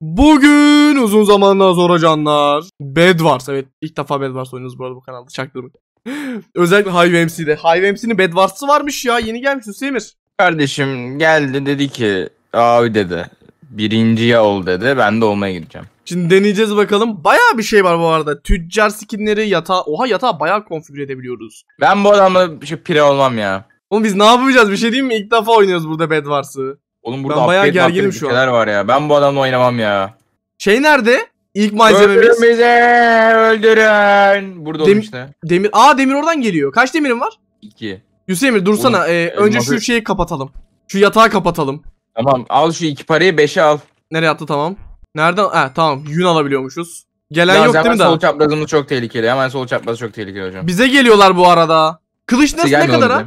Bugün uzun zamandan sonra canlar Bedwars evet ilk defa Bedwars oynuyoruz bu arada bu kanalda çaktırmak. Özellikle Hive MC'de. Hive MC'nin Bedwars'ı varmış ya yeni gelmiş Hüseymir. Kardeşim geldi dedi ki abi dedi birinciye ol dedi ben de olmaya gideceğim. Şimdi deneyeceğiz bakalım. baya bir şey var bu arada. Tüccar skinleri yatağı. Oha yatağı baya konfigüre edebiliyoruz. Ben bu adamla şey pire olmam ya. Oğlum biz ne yapacağız bir şey diyeyim mi? İlk defa oynuyoruz burada Bedwars'ı. Oğlum burada ben bayağı gerginim şu an. var ya. Ben bu adamla oynamam ya. Şey nerede? İlk malzememiz. Öldürün Öldürün. Burada Dem işte. Demir. Aa demir oradan geliyor. Kaç demirim var? İki. Yusuf Emir dursana. Oğlum, ee, önce şu şeyi kapatalım. Şu yatağı kapatalım. Tamam al şu iki parayı beşe al. Nereye attı tamam. Nereden? Ha tamam yün alabiliyormuşuz. Gelen Biraz yok değil mi daha? Sol çaprazımız çok tehlikeli. Hemen sol çapraz çok tehlikeli hocam. Bize geliyorlar bu arada. Kılıç nasıl ne kadar ha?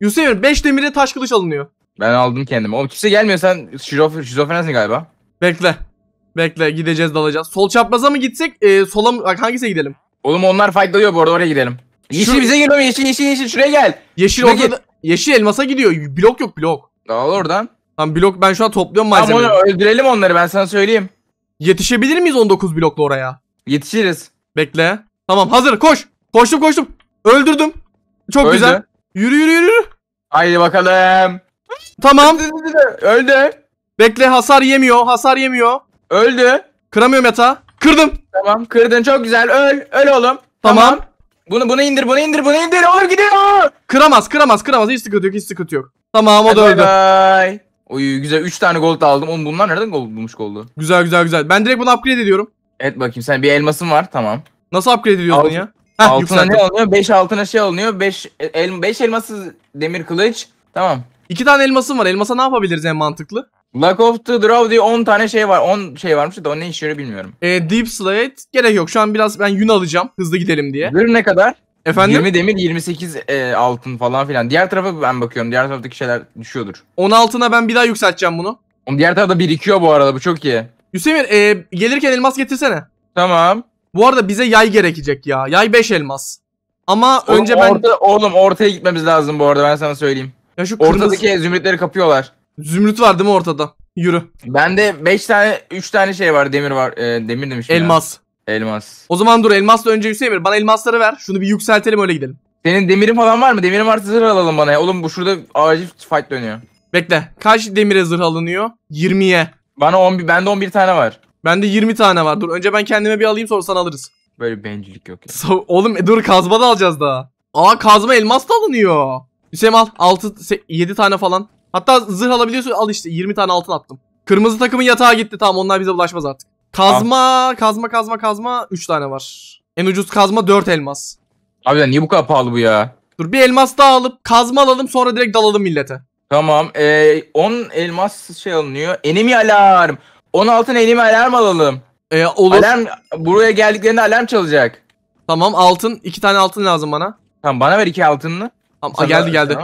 Yusuf Emir 5 demire taş kılıç alınıyor. Ben aldım kendimi. Oğlum kimse gelmiyor sen şizof şizofrensin galiba. Bekle. Bekle gideceğiz dalacağız. Sol çapraza mı gitsek e, sola mı bak hangisine gidelim? Oğlum onlar fight'lıyor bu arada oraya gidelim. Yeşil Şu... bize geliyor yeşil yeşil yeşil şuraya gel. Yeşil Şuraya ortada yeşil elmasa gidiyor. Blok yok blok. Dağıl oradan. Tam blok ben şu an topluyorum malzemeyi. Tamam onu öldürelim onları ben sana söyleyeyim. Yetişebilir miyiz 19 blokla oraya? Yetişiriz. Bekle. Tamam hazır koş. Koştum koştum. Öldürdüm. Çok Öldü. güzel. Yürü yürü yürü. Haydi bakalım. Tamam. Öldü. Bekle hasar yemiyor. Hasar yemiyor. Öldü. Kıramıyorum yatağı. Kırdım. Tamam kırdın çok güzel. Öl. Öl oğlum. Tamam. Tamam. Bunu bunu indir bunu indir bunu indir. Oğlum gidiyor. Kıramaz kıramaz kıramaz. Hiç sıkıntı yok hiç sıkıntı yok. Tamam o da öldü. Bay. Oy güzel 3 tane gold da aldım. Oğlum bunlar nereden gold bulmuş goldu? Güzel güzel güzel. Ben direkt bunu upgrade ediyorum. Evet bakayım sen bir elmasın var tamam. Nasıl upgrade ediyordun Alt- ya? Heh, altına yükselttim. ne oluyor? 5 altına şey oluyor. 5 el, beş elmasız demir kılıç. Tamam. İki tane elmasım var. Elmasa ne yapabiliriz en mantıklı? Luck of the Draw diye 10 tane şey var. 10 şey varmış da o ne işe bilmiyorum. Ee, Deep Slate gerek yok. Şu an biraz ben yün alacağım. Hızlı gidelim diye. Zırh ne kadar? Efendim? 20 demir 28 e, altın falan filan. Diğer tarafa ben bakıyorum. Diğer taraftaki şeyler düşüyordur. 16'na ben bir daha yükselteceğim bunu. Onun diğer tarafta birikiyor bu arada. Bu çok iyi. Hüseyin e, gelirken elmas getirsene. Tamam. Bu arada bize yay gerekecek ya. Yay 5 elmas. Ama oğlum, önce ben... Orta, oğlum ortaya gitmemiz lazım bu arada ben sana söyleyeyim. Ya şu kırmızı... zümrütleri kapıyorlar. Zümrüt var değil mi ortada? Yürü. Bende 5 tane 3 tane şey var demir var. E, demir demiş. Elmas. Ya. Elmas. O zaman dur elmasla önce Hüseyin bana elmasları ver. Şunu bir yükseltelim öyle gidelim. Senin demirin falan var mı? Demirim artı zırh alalım bana ya. Oğlum bu şurada acil fight dönüyor. Bekle. Kaç demire zırh alınıyor? 20'ye. Bana 11 bende 11 tane var. Bende 20 tane var. Dur önce ben kendime bir alayım sonra sana alırız. Böyle bencillik yok ya. oğlum e, dur kazma da alacağız daha. Aa kazma elmas da alınıyor. Hüseyin al. 6, 7 tane falan. Hatta zırh alabiliyorsun. Al işte 20 tane altın attım. Kırmızı takımın yatağa gitti. Tamam onlar bize ulaşmaz artık. Kazma, Abi. kazma, kazma, kazma. 3 tane var. En ucuz kazma 4 elmas. Abi ya niye bu kadar pahalı bu ya? Dur bir elmas daha alıp kazma alalım sonra direkt dalalım millete. Tamam. 10 ee, elmas şey alınıyor. Enemi alarm. 16 enemi alarm alalım. Ee, olur. Alarm buraya geldiklerinde alarm çalacak. Tamam altın. 2 tane altın lazım bana. Tamam bana ver 2 altınını. Ama geldi geldi.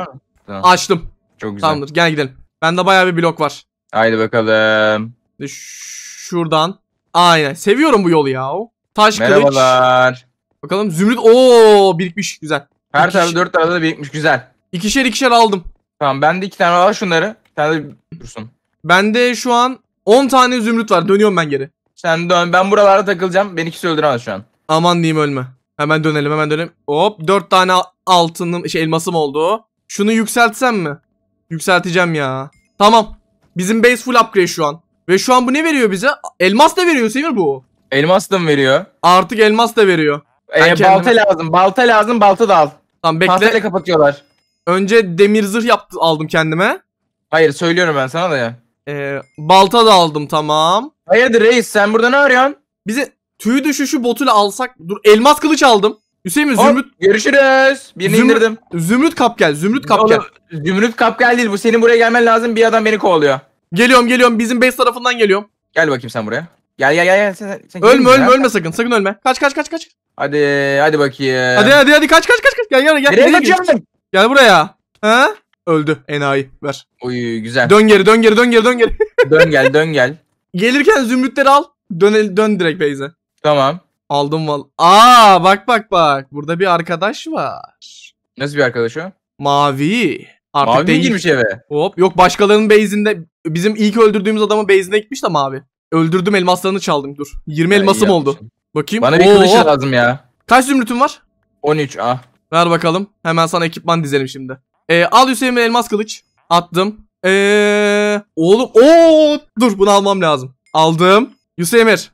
Tamam. Açtım. Çok güzel. Tamamdır gel gidelim. Bende bayağı bir blok var. Haydi bakalım. şuradan. Aynen. Seviyorum bu yolu ya. Taş Merhabalar. kılıç. Bakalım zümrüt. Oo birikmiş güzel. Her tarafı dört tarafta da birikmiş güzel. İkişer ikişer aldım. Tamam ben de iki tane al şunları. Bir tane de dursun. Bende şu an on tane zümrüt var. Dönüyorum ben geri. Sen dön. Ben buralarda takılacağım. Beni ikisi öldüremez şu an. Aman diyeyim ölme. Hemen dönelim hemen dönelim. Hop dört tane altınım şey elmasım oldu. Şunu yükseltsem mi? Yükselteceğim ya. Tamam. Bizim base full upgrade şu an. Ve şu an bu ne veriyor bize? Elmas da veriyor Semir bu. Elmas da mı veriyor? Artık elmas da veriyor. Ee, kendime... Balta lazım. Balta lazım. Balta da al. Tamam bekle. Baltayla kapatıyorlar. Önce demir zırh yaptı, aldım kendime. Hayır söylüyorum ben sana da ya. Ee, balta da aldım tamam. Hayırdır reis sen burada ne arıyorsun? Bize tüy düşüşü botu alsak. Dur elmas kılıç aldım. Hüseyin Zümrüt. Görüşürüz. Birini Zümrüt, indirdim. Zümrüt kap gel. Zümrüt kap gel. Zümrüt kap gel değil. Bu senin buraya gelmen lazım. Bir adam beni kovalıyor. Geliyorum geliyorum. Bizim base tarafından geliyorum. Gel bakayım sen buraya. Gel gel gel. gel. Sen, sen ölme ölme ya. ölme sakın. Sakın ölme. Kaç kaç kaç kaç. Hadi hadi bakayım. Hadi hadi hadi kaç kaç kaç. kaç. Gel gel gel. Nereye kaçıyorsun? Gel buraya. Ha? Öldü enayi. Ver. Uy güzel. Dön geri dön geri dön geri dön geri. dön gel dön gel. Gelirken zümrütleri al. Dön, dön direkt base'e. Tamam. Aldım val. Aa bak bak bak. Burada bir arkadaş var. Nasıl bir arkadaş o? Mavi. Artık mavi değil. mi girmiş eve? Hop yok başkalarının base'inde bizim ilk öldürdüğümüz adamın base'ine gitmiş de mavi. Öldürdüm elmaslarını çaldım dur. 20 ya elmasım oldu. Bakayım. Bana bir kılıç lazım ya. Kaç zümrütün var? 13 ah. Ver bakalım. Hemen sana ekipman dizelim şimdi. Ee, al Hüseyin'in elmas kılıç. Attım. Ee, oğlum. Oo, dur bunu almam lazım. Aldım. Hüseyin Emir.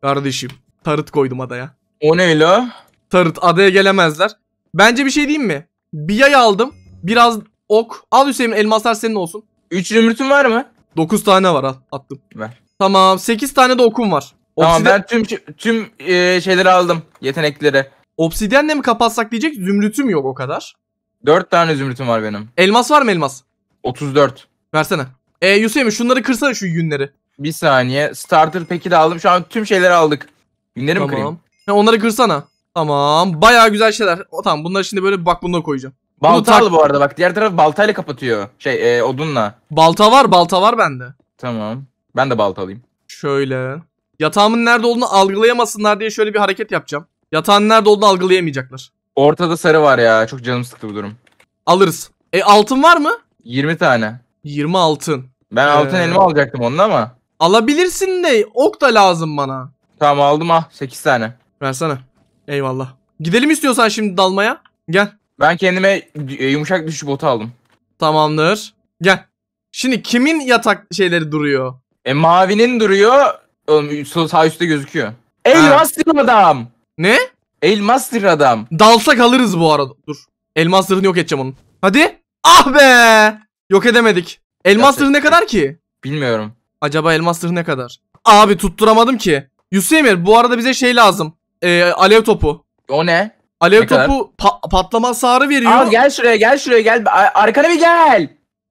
Kardeşim. Tarıt koydum adaya. O ne la? Tarıt adaya gelemezler. Bence bir şey diyeyim mi? Bir yay aldım. Biraz ok. Al Hüseyin elmaslar senin olsun. 3 zümrütün var mı? 9 tane var al attım. Ver. Tamam 8 tane de okum var. Tamam ben tüm tüm e, şeyleri aldım. Yetenekleri. Obsidyenle mi kapatsak diyecek zümrütüm yok o kadar. 4 tane zümrütüm var benim. Elmas var mı elmas? 34. Versene. E Hüseyin şunları kırsana şu yünleri. Bir saniye. Starter peki de aldım. Şu an tüm şeyleri aldık. Binleri tamam. mi kırayım? Ya onları kırsana. Tamam. Bayağı güzel şeyler. O tamam. Bunları şimdi böyle bak bunları koyacağım. Baltalı bu arada bak. Diğer taraf baltayla kapatıyor. Şey e, odunla. Balta var. Balta var bende. Tamam. Ben de balta alayım. Şöyle. Yatağımın nerede olduğunu algılayamasınlar diye şöyle bir hareket yapacağım. Yatağın nerede olduğunu algılayamayacaklar. Ortada sarı var ya. Çok canım sıktı bu durum. Alırız. E altın var mı? 20 tane. 20 altın. Ben altın ee... elma alacaktım onunla ama. Alabilirsin de ok da lazım bana. Tamam aldım ah 8 tane. Versene. Eyvallah. Gidelim istiyorsan şimdi dalmaya. Gel. Ben kendime yumuşak düşüş botu aldım. Tamamdır. Gel. Şimdi kimin yatak şeyleri duruyor? E mavinin duruyor. Oğlum sağ üstte gözüküyor. Elmas'tır adam. Ne? Elmas'tır adam. Dalsa kalırız bu arada. Dur. Elmas yok edeceğim onun. Hadi. Ah be. Yok edemedik. Elmas ne kadar ki? Bilmiyorum. Acaba elmas ne kadar? Abi tutturamadım ki. Yusuf Emir bu arada bize şey lazım. Ee, alev topu. O ne? Alev ne topu pa- patlama sarı veriyor. Al gel şuraya gel şuraya gel. A- arkana bir gel.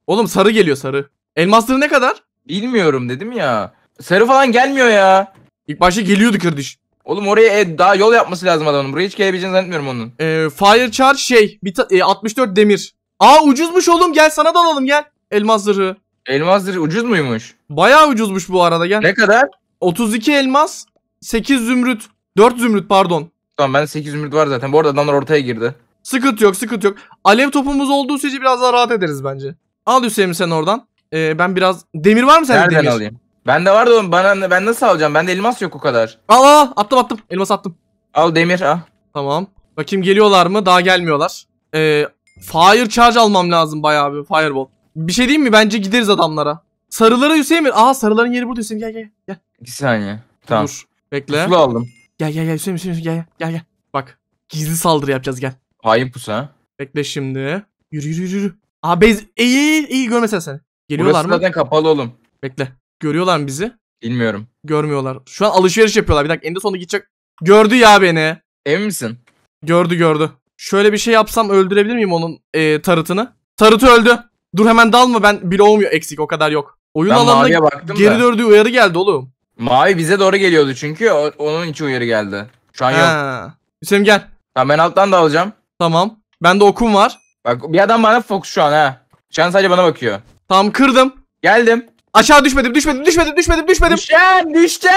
Oğlum sarı geliyor sarı. Elmasları ne kadar? Bilmiyorum dedim ya. Sarı falan gelmiyor ya. İlk başta geliyordu kardeş. Oğlum oraya e, daha yol yapması lazım adamın. Buraya hiç gelebileceğini zannetmiyorum onun. Ee, fire charge şey. Bir e, 64 demir. Aa ucuzmuş oğlum gel sana da alalım gel. Elmas zırhı. Elmas zırhı ucuz muymuş? Bayağı ucuzmuş bu arada gel. Ne kadar? 32 elmas, 8 zümrüt, 4 zümrüt pardon. Tamam ben 8 zümrüt var zaten. Bu arada adamlar ortaya girdi. Sıkıntı yok, sıkıntı yok. Alev topumuz olduğu sürece biraz daha rahat ederiz bence. Al Hüseyin sen oradan. Ee, ben biraz demir var mı sende Nereden demir? alayım? Bende vardı oğlum. Bana ben nasıl alacağım? Bende elmas yok o kadar. Al al attım attım. Elmas attım. Al demir al. Tamam. Bakayım geliyorlar mı? Daha gelmiyorlar. Ee, fire charge almam lazım bayağı bir fireball. Bir şey diyeyim mi? Bence gideriz adamlara. Sarıları Hüseyin ver. Aa sarıların yeri burada Hüseyin gel gel gel. İki saniye. Tamam. Dur. Bekle. Pusula aldım. Gel gel gel Hüseyin Hüseyin gel gel gel. Bak gizli saldırı yapacağız gel. Hain pusa. Bekle şimdi. Yürü yürü yürü. Aa bez... iyi, iyi görmesen seni. Geliyorlar Burası mı? Burası zaten kapalı oğlum. Bekle. Görüyorlar mı bizi? Bilmiyorum. Görmüyorlar. Şu an alışveriş yapıyorlar. Bir dakika eninde sonunda gidecek. Gördü ya beni. Emin misin? Gördü gördü. Şöyle bir şey yapsam öldürebilir miyim onun e, tarıtını? Tarıtı öldü. Dur hemen dalma ben bir olmuyor eksik o kadar yok. Oyun ben maviye baktım geri da. uyarı geldi oğlum. Mavi bize doğru geliyordu çünkü onun için uyarı geldi. Şu an yok. Ha. Hüseyin gel. Tamam ben alttan da alacağım. Tamam. Bende okum var. Bak bir adam bana fokus şu an ha. Şu an sadece bana bakıyor. Tamam kırdım. Geldim. Aşağı düşmedim, düşmedim, düşmedim, düşmedim, düşmedim. Düşeceğim düştüm.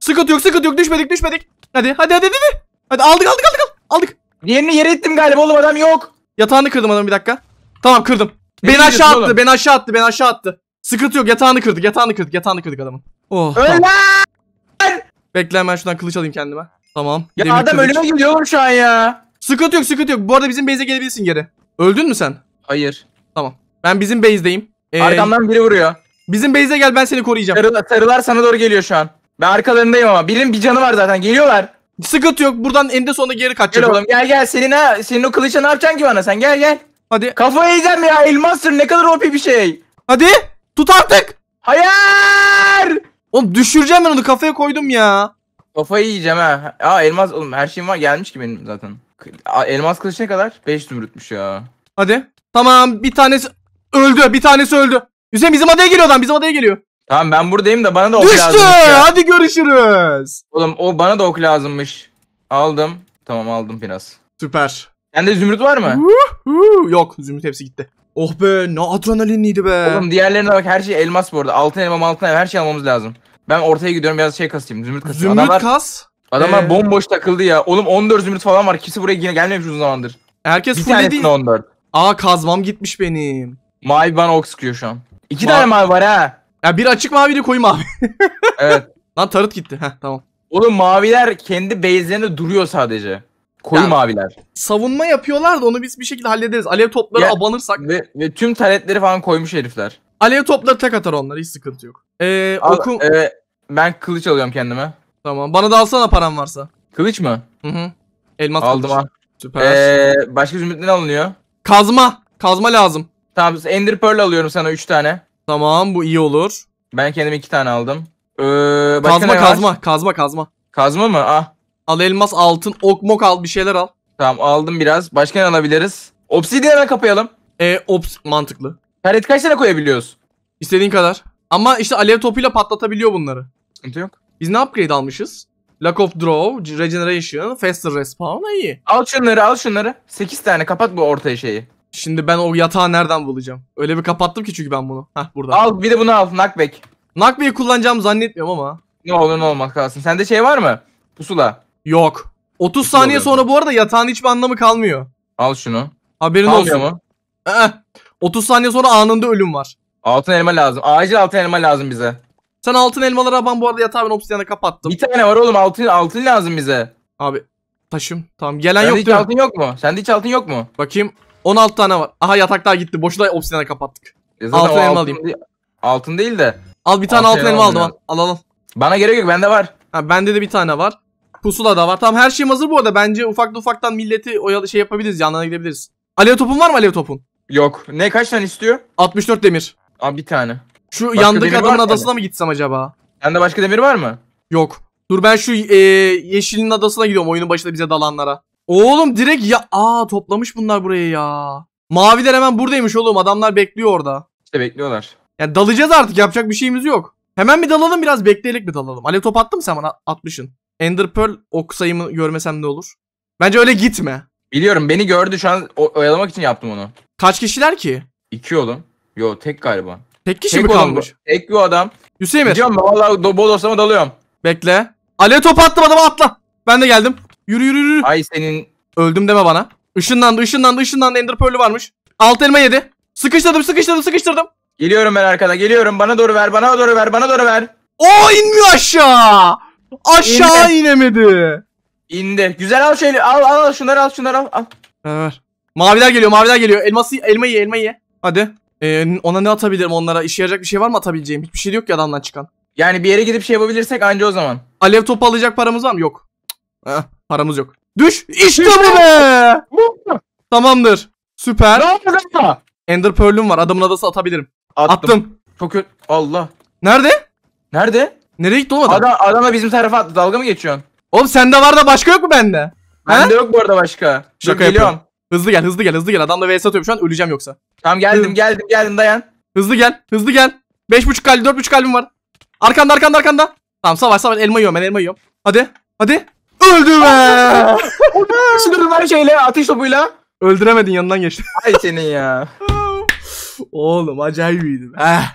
Sıkıntı yok, sıkıntı yok. Düşmedik, düşmedik. Hadi, hadi, hadi, hadi. Hadi aldık, aldık, aldık, aldık. aldık. Yerini yere ettim galiba oğlum adam yok. Yatağını kırdım adam bir dakika. Tamam kırdım. Ne beni aşağı attı, oğlum? beni aşağı attı, beni aşağı attı. Sıkıntı yok yatağını kırdık yatağını kırdık yatağını kırdık adamın. Oh Ölen! Bekle hemen şuradan kılıç alayım kendime. Tamam. Ya Demir adam kılıç. ölüme gidiyorum şu an ya. Sıkıntı yok sıkıntı yok. Bu arada bizim base'e gelebilirsin geri. Öldün mü sen? Hayır. Tamam. Ben bizim base'deyim. Ee, Arkamdan biri vuruyor. Bizim base'e gel ben seni koruyacağım. Sarılar, sarılar sana doğru geliyor şu an. Ben arkalarındayım ama. Birinin bir canı var zaten. Geliyorlar. Sıkıntı yok. Buradan eninde sonunda geri Gel oğlum gel gel. Senin ha senin o kılıça ne yapacaksın ki bana sen gel gel. Hadi. Kafayı yiyeceğim ya. Elmastır ne kadar OP bir şey. Hadi. Tut artık. Hayır. Oğlum düşüreceğim ben onu kafaya koydum ya. Kafayı yiyeceğim ha. Aa elmas oğlum her şeyim var gelmiş ki benim zaten. elmas kılıç ne kadar? 5 zümrütmüş ya. Hadi. Tamam bir tanesi öldü bir tanesi öldü. Hüseyin bizim adaya geliyor adam bizim adaya geliyor. Tamam ben buradayım da bana da ok Düştü. lazımmış ya. Hadi görüşürüz. Oğlum o bana da ok lazımmış. Aldım. Tamam aldım biraz. Süper. Sende zümrüt var mı? Yok zümrüt hepsi gitti. Oh be ne adrenalinliydi be. Oğlum diğerlerine bak her şey elmas bu arada. Altın elma altın elma her şey almamız lazım. Ben ortaya gidiyorum biraz şey kasayım. Zümrüt kasayım. Zümrüt adamlar, kas. Adamlar ee... bomboş takıldı ya. Oğlum 14 zümrüt falan var. Kimse buraya yine gelmemiş uzun zamandır. Herkes bir full değil. 14. Aa kazmam gitmiş benim. Mavi bana ok sıkıyor şu an. İki Ma- tane mavi var ha. Ya bir açık mavi de koyu mavi. evet. Lan tarıt gitti. Heh tamam. Oğlum maviler kendi base'lerinde duruyor sadece. Koyu yani, maviler. Savunma yapıyorlar da onu biz bir şekilde hallederiz. Alev topları ya, abanırsak. Ve, ve tüm taletleri falan koymuş herifler. Alev topları tek atar onlar hiç sıkıntı yok. Ee, Al, okum... e, ben kılıç alıyorum kendime. Tamam bana da alsana paran varsa. Kılıç mı? Hı hı. Elmas Aldım kılıç. ha. Süper. Ee, başka zümrüt ne alınıyor? Kazma. Kazma lazım. Tamam biz Ender Pearl alıyorum sana 3 tane. Tamam bu iyi olur. Ben kendime 2 tane aldım. Ee, kazma kazma kazma kazma. Kazma mı? Ah Al elmas, altın, ok mok al bir şeyler al. Tamam aldım biraz. Başka ne alabiliriz? Obsidian'a kapayalım. E ops mantıklı. Karet kaç tane koyabiliyoruz? İstediğin kadar. Ama işte alev topuyla patlatabiliyor bunları. Sıkıntı yok. Biz ne upgrade almışız? Lack of draw, regeneration, faster respawn iyi. Al şunları al şunları. 8 tane kapat bu ortaya şeyi. Şimdi ben o yatağı nereden bulacağım? Öyle bir kapattım ki çünkü ben bunu. Heh burada. Al bir de bunu al knockback. Knockback'i kullanacağımı zannetmiyorum ama. Ne olur ne olmaz kalsın. Sende şey var mı? Pusula. Yok. 30 saniye oluyor. sonra bu arada yatağın hiçbir anlamı kalmıyor. Al şunu. Haberin Kalmıyor olsun. mu? Ee, eh, eh. 30 saniye sonra anında ölüm var. Altın elma lazım. Acil altın elma lazım bize. Sen altın elmaları ben bu arada yatağın ben kapattım. Bir tane var oğlum altın altın lazım bize. Abi taşım tamam gelen Sende hiç altın yok mu? Sende hiç altın yok mu? Bakayım 16 tane var. Aha yatak daha gitti. Boşuna obsidiyana kapattık. E altın o elma alayım. altın değil de. Al bir tane Altın altın elma elma aldım. Al al al. Bana gerek yok bende var. Ha bende de bir tane var. Pusula da var. Tamam her şeyim hazır bu arada. Bence ufaklı ufaktan milleti oyalı şey yapabiliriz. yanına gidebiliriz. Alev topun var mı alev topun? Yok. Ne kaç tane istiyor? 64 demir. Abi bir tane. Şu başka yandaki adamın adasına yani? mı gitsem acaba? Sende başka demir var mı? Yok. Dur ben şu e, yeşilin adasına gidiyorum oyunun başında bize dalanlara. Oğlum direkt ya aa toplamış bunlar buraya ya. Maviler hemen buradaymış oğlum adamlar bekliyor orada. İşte bekliyorlar. Yani dalacağız artık yapacak bir şeyimiz yok. Hemen bir dalalım biraz bekleyelim bir dalalım? Alev top attın mı sen bana? Atmışsın. Ender Pearl ok sayımı görmesem de olur. Bence öyle gitme. Biliyorum beni gördü şu an oyalamak için yaptım onu. Kaç kişiler ki? İki oğlum. Yo tek galiba. Tek kişi mi tek oğlum Tek bir adam. Hüseyin Emir, Gidiyorum ben valla do, bodoslama dalıyorum. bekle. Alev top attım adama atla. Ben de geldim. Yürü yürü yürü. Ay senin Öldüm deme bana. Işınlandı ışınlandı ışınlandı Ender Pearl'ü varmış. Alt elma yedi. Sıkıştırdım sıkıştırdım sıkıştırdım. Geliyorum ben arkada. Geliyorum. Bana doğru ver. Bana doğru ver. Bana doğru ver. O inmiyor aşağı. Aşağı İndi. inemedi. İndi. Güzel al şeyleri. Al al şunları al şunları al. al. Ver. Maviler geliyor maviler geliyor. Elması elmayı ye elmayı ye. Hadi. Ee, ona ne atabilirim onlara? İşe yarayacak bir şey var mı atabileceğim? Hiçbir şey yok ya adamdan çıkan. Yani bir yere gidip şey yapabilirsek anca o zaman. Alev topu alacak paramız var mı? Yok. Heh, paramız yok. Düş! İşte bu be! Tamamdır. Süper. Ne oldu kanka? Ender Pearl'üm var. Adamın adası atabilirim. Attım. Attım. Çok kötü. Allah. Nerede? Nerede? Nereye gitti oğlum adam? Adam, da bizim tarafa attı. Dalga mı geçiyorsun? Oğlum sende var da başka yok mu bende? Bende yok bu arada başka. Şaka Yapıyorum. Hızlı gel hızlı gel hızlı gel. adam da vs atıyorum şu an öleceğim yoksa. Tamam geldim Hı. geldim geldim dayan. Hızlı gel hızlı gel. 5.5 kalbi 4.5 kalbim var. Arkanda arkanda arkanda. Tamam savaş savaş elma yiyorum ben elma yiyorum. Hadi hadi. Öldü be. Sınırın var şeyle ateş topuyla. Öldüremedin yanından geçti. Ay senin ya. Oğlum acayip iyiydim. Eh.